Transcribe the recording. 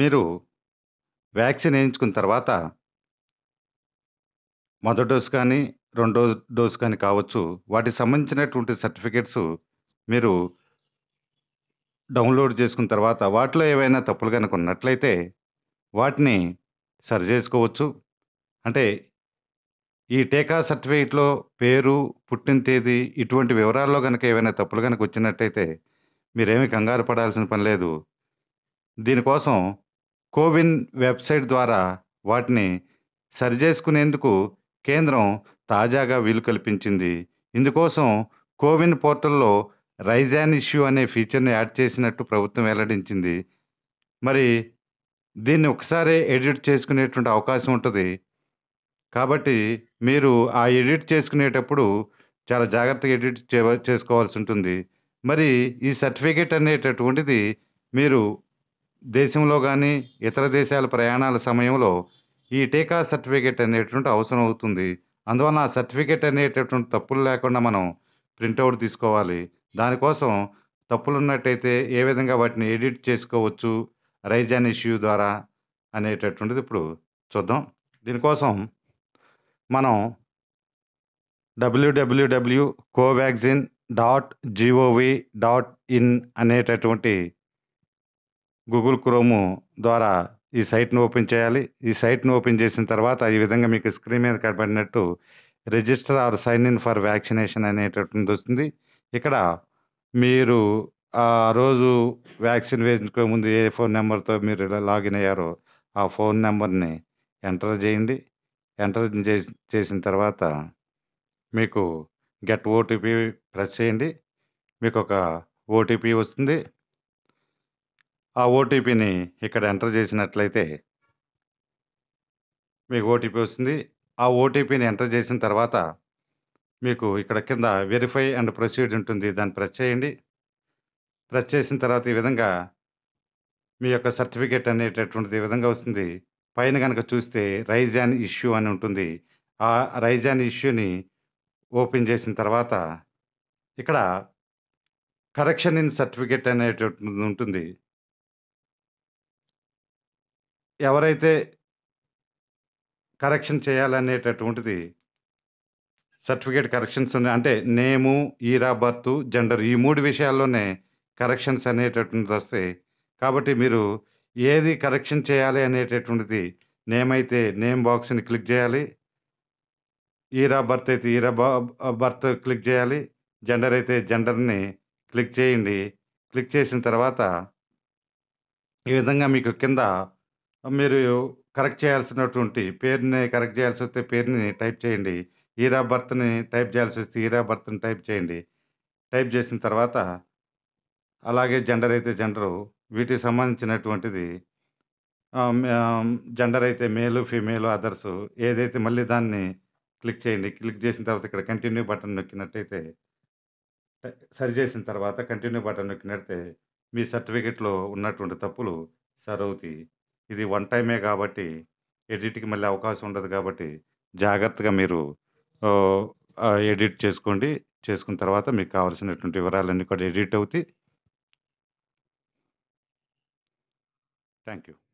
మీరు వ్యాక్సిన్ వేయించుకున్న తర్వాత మొదటి డోస్ కానీ రెండో డోస్ కానీ కావచ్చు వాటికి సంబంధించినటువంటి సర్టిఫికేట్స్ మీరు డౌన్లోడ్ చేసుకున్న తర్వాత వాటిలో ఏవైనా తప్పులు కనుక ఉన్నట్లయితే వాటిని సరి చేసుకోవచ్చు అంటే ఈ టీకా సర్టిఫికేట్లో పేరు పుట్టిన తేదీ ఇటువంటి వివరాల్లో కనుక ఏవైనా తప్పులు కనుక వచ్చినట్టయితే మీరేమి కంగారు పడాల్సిన పని లేదు దీనికోసం కోవిన్ వెబ్సైట్ ద్వారా వాటిని సరిచేసుకునేందుకు కేంద్రం తాజాగా వీలు కల్పించింది ఇందుకోసం కోవిన్ పోర్టల్లో రైజాన్ ఇష్యూ అనే ఫీచర్ను యాడ్ చేసినట్టు ప్రభుత్వం వెల్లడించింది మరి దీన్ని ఒకసారి ఎడిట్ చేసుకునేటువంటి అవకాశం ఉంటుంది కాబట్టి మీరు ఆ ఎడిట్ చేసుకునేటప్పుడు చాలా జాగ్రత్తగా ఎడిట్ చే చేసుకోవాల్సి ఉంటుంది మరి ఈ సర్టిఫికేట్ అనేటటువంటిది మీరు దేశంలో కానీ ఇతర దేశాల ప్రయాణాల సమయంలో ఈ టీకా సర్టిఫికేట్ అనేటువంటి అవసరం అవుతుంది అందువల్ల ఆ సర్టిఫికేట్ అనేటటువంటి తప్పులు లేకుండా మనం ప్రింటౌట్ తీసుకోవాలి దానికోసం తప్పులు ఉన్నట్టయితే ఏ విధంగా వాటిని ఎడిట్ చేసుకోవచ్చు రైజాన్ ఇష్యూ ద్వారా అనేటటువంటిది ఇప్పుడు చూద్దాం దీనికోసం మనం డబ్ల్యూడబ్ల్యూడబ్ల్యూ Covaxin dot gov dot in అనేటటువంటి గూగుల్ క్రోము ద్వారా ఈ సైట్ను ఓపెన్ చేయాలి ఈ సైట్ను ఓపెన్ చేసిన తర్వాత ఈ విధంగా మీకు స్క్రీన్ మీద కనబడినట్టు register or sign in for vaccination అనేటటువంటిది వస్తుంది ఇక్కడ మీరు ఆ రోజు వ్యాక్సిన్ వేయించుకో ముందు ఏ ఫోన్ నెంబర్తో మీరు ఇలా లాగిన్ అయ్యారో ఆ ఫోన్ నెంబర్ని ఎంటర్ చేయండి ఎంటర్ చేసిన తర్వాత మీకు గెట్ ఓటీపీ ప్రెస్ చేయండి మీకు ఒక ఓటీపీ వస్తుంది ఆ ఓటీపీని ఇక్కడ ఎంటర్ చేసినట్లయితే మీకు ఓటీపీ వస్తుంది ఆ ఓటీపీని ఎంటర్ చేసిన తర్వాత మీకు ఇక్కడ కింద వెరిఫై అండ్ ప్రొసీడ్ ఉంటుంది దాన్ని ప్రెస్ చేయండి ప్రెస్ చేసిన తర్వాత ఈ విధంగా మీ యొక్క సర్టిఫికేట్ అనేటటువంటిది ఈ విధంగా వస్తుంది పైన కనుక చూస్తే రైజ్ అండ్ ఇష్యూ అని ఉంటుంది ఆ రైజ్ అండ్ ఇష్యూని ఓపెన్ చేసిన తర్వాత ఇక్కడ కరెక్షన్ ఇన్ సర్టిఫికేట్ అనేటటువంటిది ఉంటుంది ఎవరైతే కరెక్షన్ చేయాలనేటటువంటిది సర్టిఫికేట్ కరెక్షన్స్ ఉన్నాయి అంటే నేము ఈరా బర్తు జెండర్ ఈ మూడు విషయాల్లోనే కరెక్షన్స్ అనేటటువంటిది వస్తాయి కాబట్టి మీరు ఏది కరెక్షన్ చేయాలి అనేటటువంటిది నేమ్ అయితే నేమ్ బాక్స్ని క్లిక్ చేయాలి ఈరా బర్త్ అయితే ఈరా బర్త్ క్లిక్ చేయాలి జెండర్ అయితే జెండర్ని క్లిక్ చేయండి క్లిక్ చేసిన తర్వాత ఈ విధంగా మీకు కింద మీరు కరెక్ట్ చేయాల్సినటువంటి పేరుని కరెక్ట్ చేయాల్సి వస్తే పేరుని టైప్ చేయండి ఈరా బర్త్ని టైప్ చేయాల్సి వస్తే ఈరా బర్త్ని టైప్ చేయండి టైప్ చేసిన తర్వాత అలాగే జెండర్ అయితే జెండరు వీటికి సంబంధించినటువంటిది జెండర్ అయితే మేలు ఫీమేలు అదర్స్ ఏదైతే మళ్ళీ దాన్ని క్లిక్ చేయండి క్లిక్ చేసిన తర్వాత ఇక్కడ కంటిన్యూ బటన్ నొక్కినట్టయితే సరి చేసిన తర్వాత కంటిన్యూ బటన్ నొక్కినట్టయితే మీ సర్టిఫికెట్లో ఉన్నటువంటి తప్పులు సరవుతాయి ఇది వన్ టైమే కాబట్టి ఎడిట్కి మళ్ళీ అవకాశం ఉండదు కాబట్టి జాగ్రత్తగా మీరు ఎడిట్ చేసుకోండి చేసుకున్న తర్వాత మీకు కావాల్సినటువంటి వివరాలన్నీ కూడా ఎడిట్ అవుతాయి థ్యాంక్ యూ